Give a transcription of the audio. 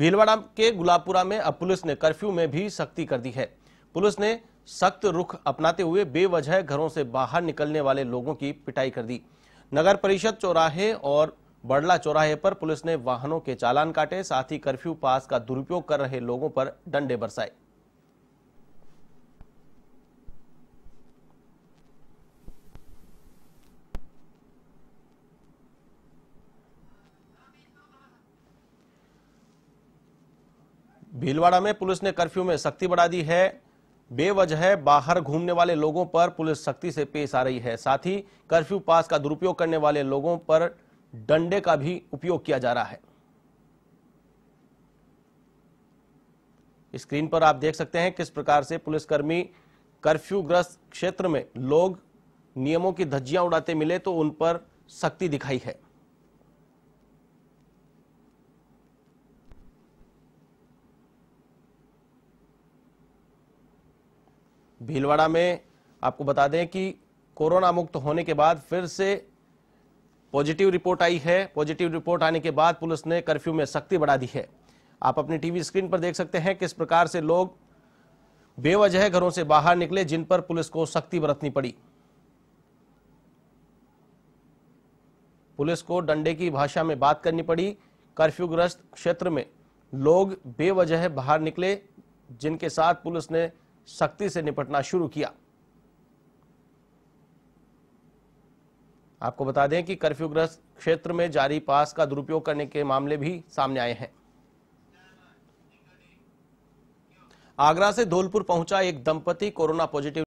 भीलवाड़ा के गुलाबपुरा में अब पुलिस ने कर्फ्यू में भी सख्ती कर दी है पुलिस ने सख्त रुख अपनाते हुए बेवजह घरों से बाहर निकलने वाले लोगों की पिटाई कर दी नगर परिषद चौराहे और बड़ला चौराहे पर पुलिस ने वाहनों के चालान काटे साथ ही कर्फ्यू पास का दुरुपयोग कर रहे लोगों पर डंडे बरसाए भीलवाड़ा में पुलिस ने कर्फ्यू में सख्ती बढ़ा दी है बेवजह बाहर घूमने वाले लोगों पर पुलिस सख्ती से पेश आ रही है साथ ही कर्फ्यू पास का दुरुपयोग करने वाले लोगों पर डंडे का भी उपयोग किया जा रहा है स्क्रीन पर आप देख सकते हैं किस प्रकार से पुलिसकर्मी कर्फ्यू ग्रस्त क्षेत्र में लोग नियमों की धज्जियां उड़ाते मिले तो उन पर सख्ती दिखाई है भीलवाड़ा में आपको बता दें कि कोरोना मुक्त होने के बाद फिर से पॉजिटिव रिपोर्ट आई है पॉजिटिव रिपोर्ट आने के बाद पुलिस ने कर्फ्यू में सख्ती बढ़ा दी है आप अपनी टीवी स्क्रीन पर देख सकते हैं किस प्रकार से लोग बेवजह घरों से बाहर निकले जिन पर पुलिस को सख्ती बरतनी पड़ी पुलिस को डंडे की भाषा में बात करनी पड़ी कर्फ्यूग्रस्त क्षेत्र में लोग बेवजह बाहर निकले जिनके साथ पुलिस ने सख्ती से निपटना शुरू किया आपको बता दें कि कर्फ्यूग्रस्त क्षेत्र में जारी पास का दुरुपयोग करने के मामले भी सामने आए हैं आगरा से धौलपुर पहुंचा एक दंपति कोरोना पॉजिटिव